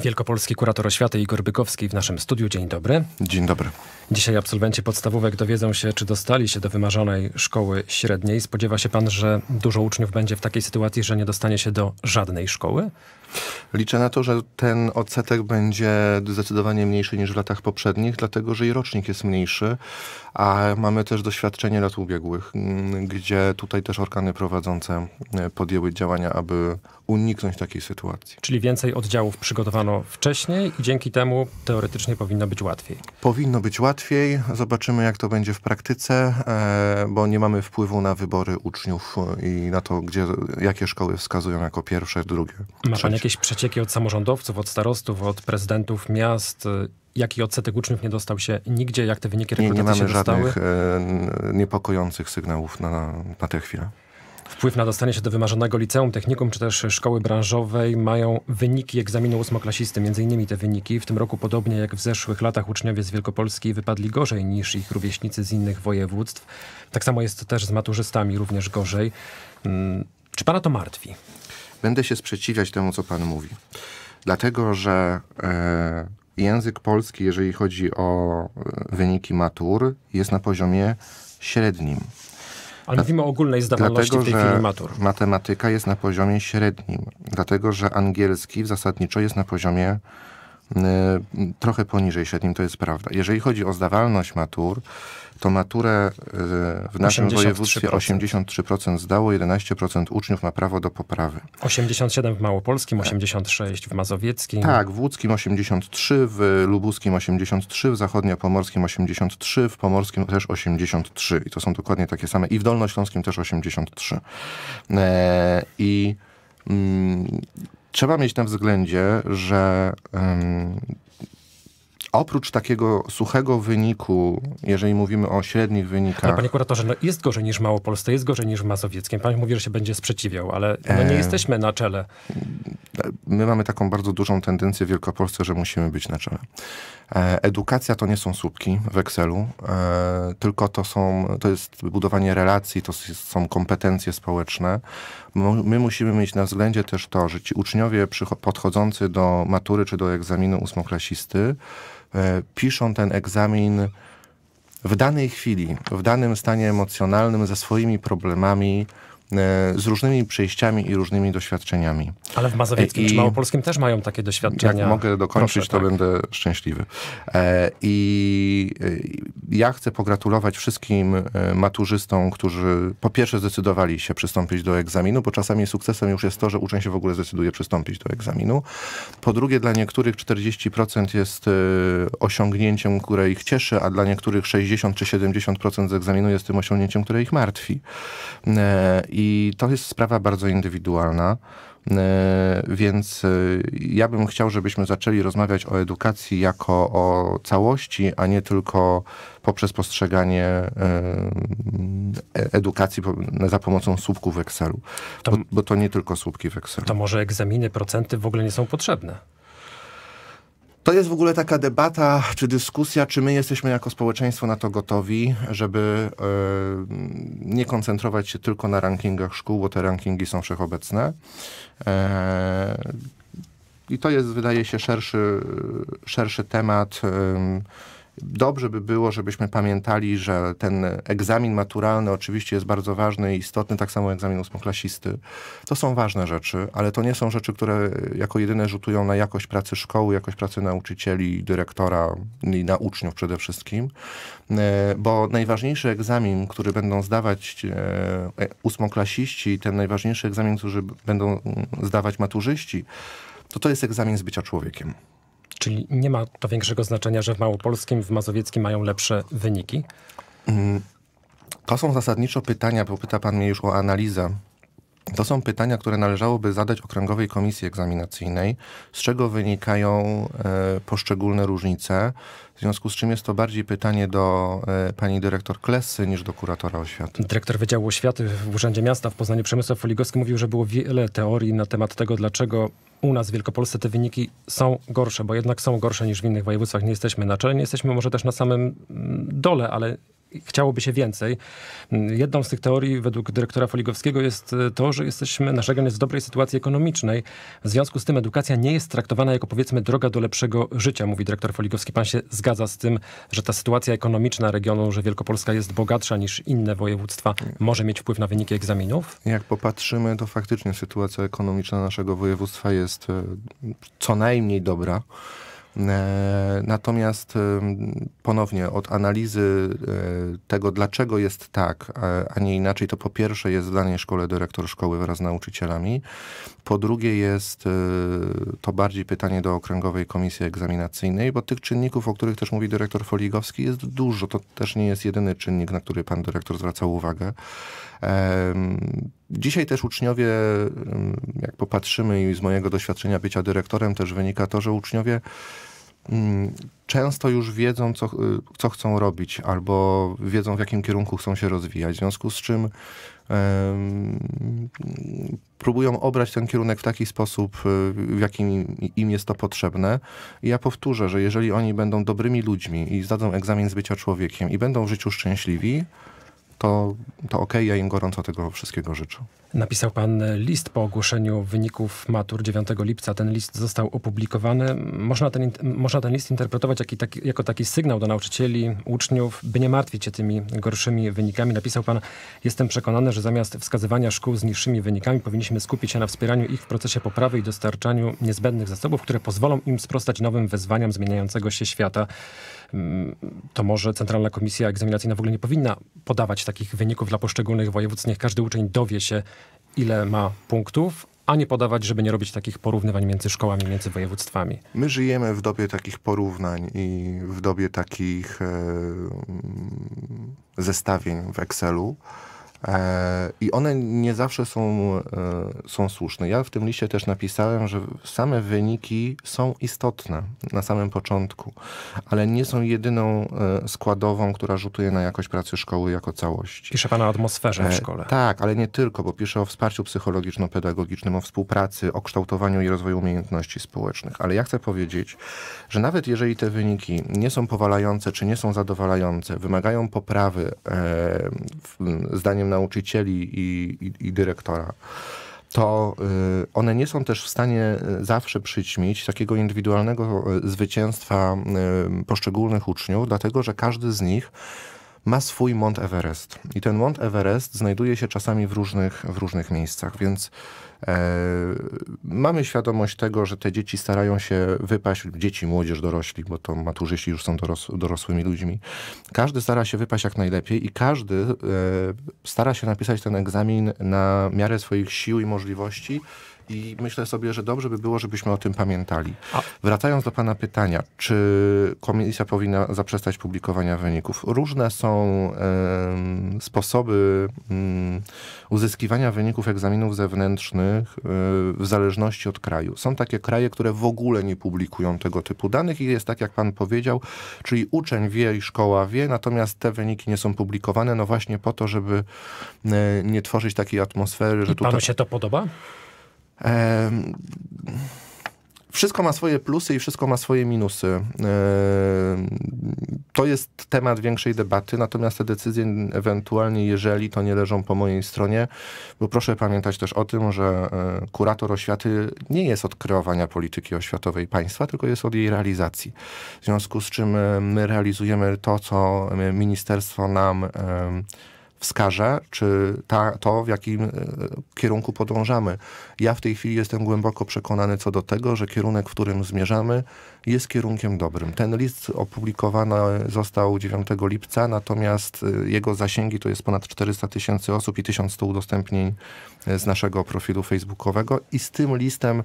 Wielkopolski kurator oświaty Igor Bykowski w naszym studiu. Dzień dobry. Dzień dobry. Dzisiaj absolwenci podstawówek dowiedzą się, czy dostali się do wymarzonej szkoły średniej. Spodziewa się pan, że dużo uczniów będzie w takiej sytuacji, że nie dostanie się do żadnej szkoły? Liczę na to, że ten odsetek będzie zdecydowanie mniejszy niż w latach poprzednich, dlatego że i rocznik jest mniejszy, a mamy też doświadczenie lat ubiegłych, mm, gdzie tutaj też organy prowadzące e, podjęły działania, aby uniknąć takiej sytuacji. Czyli więcej oddziałów przygotowano wcześniej i dzięki temu teoretycznie powinno być łatwiej. Powinno być łatwiej. Zobaczymy, jak to będzie w praktyce, e, bo nie mamy wpływu na wybory uczniów i na to, gdzie, jakie szkoły wskazują jako pierwsze, drugie. Ma pan jakieś przecieki od samorządowców, od starostów, od prezydentów miast? jaki odsetek uczniów nie dostał się nigdzie, jak te wyniki rekrutacji nie, nie mamy żadnych e, niepokojących sygnałów na, na tę chwilę. Wpływ na dostanie się do wymarzonego liceum, technikum czy też szkoły branżowej mają wyniki egzaminu ósmoklasisty, między innymi te wyniki. W tym roku, podobnie jak w zeszłych latach, uczniowie z Wielkopolski wypadli gorzej niż ich rówieśnicy z innych województw. Tak samo jest też z maturzystami, również gorzej. Mm, czy pana to martwi? Będę się sprzeciwiać temu, co pan mówi. Dlatego, że e, język polski, jeżeli chodzi o e, wyniki matur, jest na poziomie średnim. Ale Dla, mówimy o ogólnej zdawalności dlatego, tej że matur. matematyka jest na poziomie średnim, dlatego że angielski zasadniczo jest na poziomie Y, trochę poniżej średnim, to jest prawda. Jeżeli chodzi o zdawalność matur, to maturę y, w naszym 83%. województwie 83% zdało, 11% uczniów ma prawo do poprawy. 87 w Małopolskim, 86 w Mazowieckim. Tak, w Łódzkim 83, w Lubuskim 83, w Zachodniopomorskim 83, w Pomorskim też 83. I to są dokładnie takie same. I w Dolnośląskim też 83. E, I... Mm, trzeba mieć na względzie, że um, oprócz takiego suchego wyniku, jeżeli mówimy o średnich wynikach... panie kuratorze, no jest gorzej niż Małopolsce, jest gorzej niż Mazowieckiem. Pan mówi, że się będzie sprzeciwiał, ale no nie e... jesteśmy na czele my mamy taką bardzo dużą tendencję w Wielkopolsce, że musimy być na czele. E, edukacja to nie są słupki w Excelu, e, tylko to, są, to jest budowanie relacji, to są kompetencje społeczne. My musimy mieć na względzie też to, że ci uczniowie podchodzący do matury czy do egzaminu ósmoklasisty e, piszą ten egzamin w danej chwili, w danym stanie emocjonalnym, ze swoimi problemami, E, z różnymi przejściami i różnymi doświadczeniami. Ale w mazowieckim e, czy małopolskim też mają takie doświadczenia. Jak mogę dokończyć, Proszę, to tak. będę szczęśliwy. E, I ja chcę pogratulować wszystkim maturzystom, którzy po pierwsze zdecydowali się przystąpić do egzaminu, bo czasami sukcesem już jest to, że uczeń się w ogóle zdecyduje przystąpić do egzaminu. Po drugie, dla niektórych 40% jest osiągnięciem, które ich cieszy, a dla niektórych 60 czy 70% z egzaminu jest tym osiągnięciem, które ich martwi. I to jest sprawa bardzo indywidualna. E, więc e, ja bym chciał, żebyśmy zaczęli rozmawiać o edukacji jako o całości, a nie tylko poprzez postrzeganie e, edukacji za pomocą słupków w Excelu. To, bo, bo, to nie tylko słupki w Excelu. To może egzaminy, procenty w ogóle nie są potrzebne? To jest w ogóle taka debata czy dyskusja, czy my jesteśmy jako społeczeństwo na to gotowi, żeby yy, nie koncentrować się tylko na rankingach szkół, bo te rankingi są wszechobecne. Yy, I to jest, wydaje się, szerszy, szerszy temat. Yy, Dobrze by było, żebyśmy pamiętali, że ten egzamin maturalny oczywiście jest bardzo ważny i istotny, tak samo egzamin ósmoklasisty. To są ważne rzeczy, ale to nie są rzeczy, które jako jedyne rzutują na jakość pracy szkoły, jakość pracy nauczycieli, dyrektora i na uczniów przede wszystkim, e, bo najważniejszy egzamin, który będą zdawać e, e, ósmoklasiści, ten najważniejszy egzamin, który będą mm, zdawać maturzyści, to to jest egzamin z bycia człowiekiem. Czyli nie ma to większego znaczenia, że w Małopolskim, w Mazowieckim mają lepsze wyniki? Mm, to są zasadniczo pytania, bo pyta pan mnie już o analizę to są pytania, które należałoby zadać Okręgowej Komisji Egzaminacyjnej, z czego wynikają e, poszczególne różnice, w związku z czym jest to bardziej pytanie do e, pani dyrektor Klesy niż do kuratora oświaty. Dyrektor Wydziału Oświaty w Urzędzie Miasta w Poznaniu Przemysław Foligowski mówił, że było wiele teorii na temat tego, dlaczego u nas w Wielkopolsce te wyniki są gorsze, bo jednak są gorsze niż w innych województwach. Nie jesteśmy na czele, nie jesteśmy może też na samym mm, dole, ale chciałoby się więcej. Jedną z tych teorii według dyrektora Foligowskiego jest e, to, że jesteśmy, nasz region jest w dobrej sytuacji ekonomicznej. W związku z tym edukacja nie jest traktowana jako powiedzmy droga do lepszego życia, mówi dyrektor Foligowski. Pan się zgadza z tym, że ta sytuacja ekonomiczna regionu, że Wielkopolska jest bogatsza niż inne województwa, może mieć wpływ na wyniki egzaminów? Jak popatrzymy, to faktycznie sytuacja ekonomiczna naszego województwa jest e, co najmniej dobra. E, natomiast ponownie od analizy e, tego, dlaczego jest tak, a nie inaczej, to po pierwsze jest w danej szkole dyrektor szkoły wraz z nauczycielami. Po drugie jest y, to bardziej pytanie do Okręgowej Komisji Egzaminacyjnej, bo tych czynników, o których też mówi dyrektor Foligowski, jest dużo. To też nie jest jedyny czynnik, na który pan dyrektor zwracał uwagę. Dzisiaj też uczniowie, jak popatrzymy i z mojego doświadczenia bycia dyrektorem też wynika to, że uczniowie często już wiedzą, co, y, co chcą robić, albo wiedzą, w jakim kierunku chcą się rozwijać, w związku z czym um, próbują obrać ten kierunek w taki sposób, y, w jakim im jest to potrzebne. I ja powtórzę, że jeżeli oni będą dobrymi ludźmi i zdadzą egzamin z bycia człowiekiem i będą w życiu szczęśliwi, to, to ok, ja im gorąco tego wszystkiego życzę. Napisał pan list po ogłoszeniu wyników matur 9 lipca. Ten list został opublikowany. Można ten, można ten list interpretować jak taki, jako taki sygnał do nauczycieli, uczniów, by nie martwić się tymi gorszymi wynikami. Napisał pan, jestem przekonany, że zamiast wskazywania szkół z niższymi wynikami powinniśmy skupić się na wspieraniu ich w procesie poprawy i dostarczaniu niezbędnych zasobów, które pozwolą im sprostać nowym wyzwaniom zmieniającego się świata. Mm, to może Centralna Komisja Egzaminacyjna w ogóle nie powinna podawać takich wyników dla poszczególnych województw. Niech każdy uczeń dowie się, ile ma punktów, a nie podawać, żeby nie robić takich porównywań między szkołami, między województwami. My żyjemy w dobie takich porównań i w dobie takich e, mm, zestawień w Excelu. E, I one nie zawsze są, e, są słuszne. Ja w tym liście też napisałem, że same wyniki są istotne na samym początku, ale nie są jedyną e, składową, która rzutuje na jakość pracy szkoły jako całości. Pisze Pan o atmosferze w szkole. Tak, ale nie tylko, bo pisze o wsparciu psychologiczno-pedagogicznym, o współpracy, o kształtowaniu i rozwoju umiejętności społecznych. Ale ja chcę powiedzieć, że nawet jeżeli te wyniki nie są powalające czy nie są zadowalające, wymagają poprawy w zdaniem nauczycieli i, i, i dyrektora, to y, one nie są też w stanie y, zawsze przyćmić takiego indywidualnego y, zwycięstwa poszczególnych uczniów, dlatego że każdy z nich ma swój Mont Everest. I ten Mont Everest znajduje się czasami w różnych, w różnych miejscach, więc e, mamy świadomość tego, że te dzieci starają się wypaść, dzieci, młodzież, dorośli, bo to maturzyści już są doros, dorosłymi ludźmi. Każdy stara się wypaść jak najlepiej i każdy e, stara się napisać ten egzamin na miarę swoich sił i możliwości i myślę sobie, że dobrze by było, żebyśmy o tym pamiętali. A... Wracając do Pana pytania, czy komisja powinna zaprzestać publikowania wyników? Różne są y, sposoby y, uzyskiwania wyników egzaminów zewnętrznych y, w zależności od kraju. Są takie kraje, które w ogóle nie publikują tego typu danych i jest tak, jak Pan powiedział, czyli uczeń wie i szkoła wie, natomiast te wyniki nie są publikowane, no właśnie po to, żeby e, nie tworzyć takiej atmosfery, że I tutaj... Panu się to podoba? wszystko ma swoje plusy i wszystko ma swoje minusy. To jest temat większej debaty, natomiast te decyzje ewentualnie, jeżeli to nie leżą po mojej stronie, bo proszę pamiętać też o tym, że kurator oświaty nie jest od kreowania polityki oświatowej państwa, tylko jest od jej realizacji. W związku z czym my realizujemy to, co ministerstwo nam wskaże, czy ta, to, w jakim e, kierunku podążamy. Ja w tej chwili jestem głęboko przekonany co do tego, że kierunek, w którym zmierzamy, jest kierunkiem dobrym. Ten list opublikowany został 9 lipca, natomiast e, jego zasięgi to jest ponad 400 tysięcy osób i 1100 udostępnień e, z naszego profilu facebookowego i z tym listem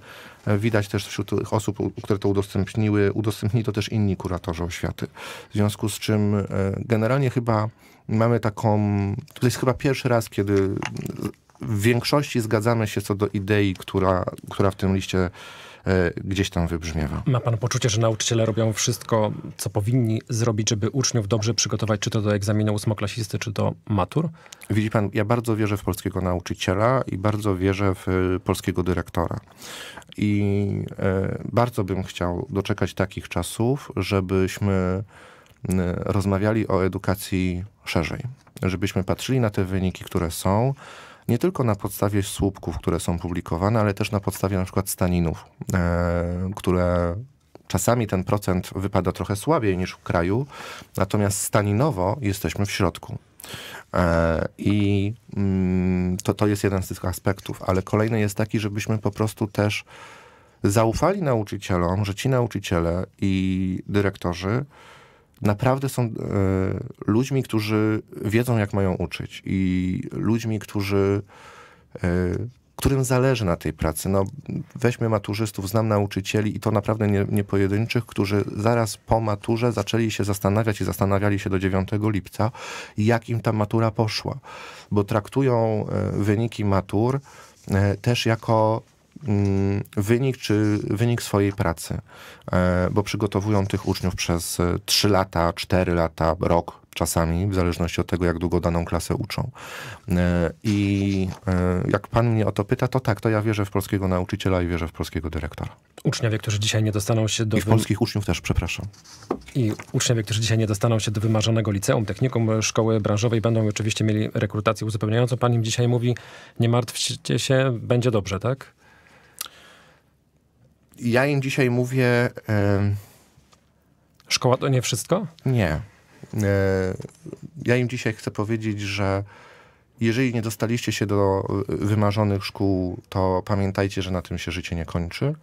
widać też wśród tych osób, które to udostępniły, udostępnili to też inni kuratorzy oświaty. W związku z czym generalnie chyba mamy taką. To jest chyba pierwszy raz, kiedy w większości zgadzamy się co do idei, która, która w tym liście e, gdzieś tam wybrzmiewa. Ma pan poczucie, że nauczyciele robią wszystko, co powinni zrobić, żeby uczniów dobrze przygotować, czy to do egzaminu ósmoklasisty, czy do matur? Widzi pan, ja bardzo wierzę w polskiego nauczyciela i bardzo wierzę w e, polskiego dyrektora. I e, bardzo bym chciał doczekać takich czasów, żebyśmy Y, rozmawiali o edukacji szerzej, żebyśmy patrzyli na te wyniki, które są, nie tylko na podstawie słupków, które są publikowane, ale też na podstawie na przykład staninów, y, które czasami ten procent wypada trochę słabiej niż w kraju, natomiast staninowo jesteśmy w środku. E, I mm, to, to jest jeden z tych aspektów, ale kolejny jest taki, żebyśmy po prostu też zaufali nauczycielom, że ci nauczyciele i dyrektorzy naprawdę są e, ludźmi, którzy wiedzą, jak mają uczyć i ludźmi, którzy, e, którym zależy na tej pracy. No, weźmy maturzystów, znam nauczycieli i to naprawdę nie, nie pojedynczych, którzy zaraz po maturze zaczęli się zastanawiać i zastanawiali się do 9 lipca, jak im ta matura poszła, bo traktują e, wyniki matur też jako mm, wynik, czy wynik swojej pracy, e, bo przygotowują tych uczniów przez 3 e, lata, 4 lata, rok, czasami, w zależności od tego, jak długo daną klasę uczą. E, I jak pan mnie o to pyta, to tak, to ja wierzę w polskiego nauczyciela i wierzę w polskiego dyrektora. Uczniowie, którzy dzisiaj nie dostaną się do... I w polskich uczniów też, przepraszam. I uczniowie, którzy dzisiaj nie dostaną się do wymarzonego liceum, technikum, szkoły branżowej, będą oczywiście mieli rekrutację uzupełniającą. Pan im dzisiaj mówi, nie martwcie się, będzie dobrze, tak? ja im dzisiaj mówię. Szkoła to nie wszystko? Nie. E, ja im dzisiaj chcę powiedzieć, że jeżeli nie dostaliście się do e, wymarzonych szkół, to pamiętajcie, że na tym się życie nie kończy.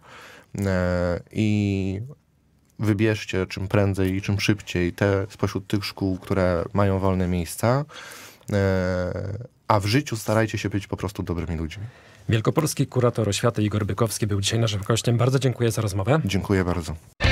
E, I wybierzcie czym prędzej i czym szybciej te spośród tych szkół, które mają wolne miejsca. A w życiu starajcie się być po prostu dobrymi ludźmi. Wielkopolski kurator oświaty Igor Bykowski był dzisiaj naszym gościem. Bardzo dziękuję za rozmowę. Dziękuję bardzo.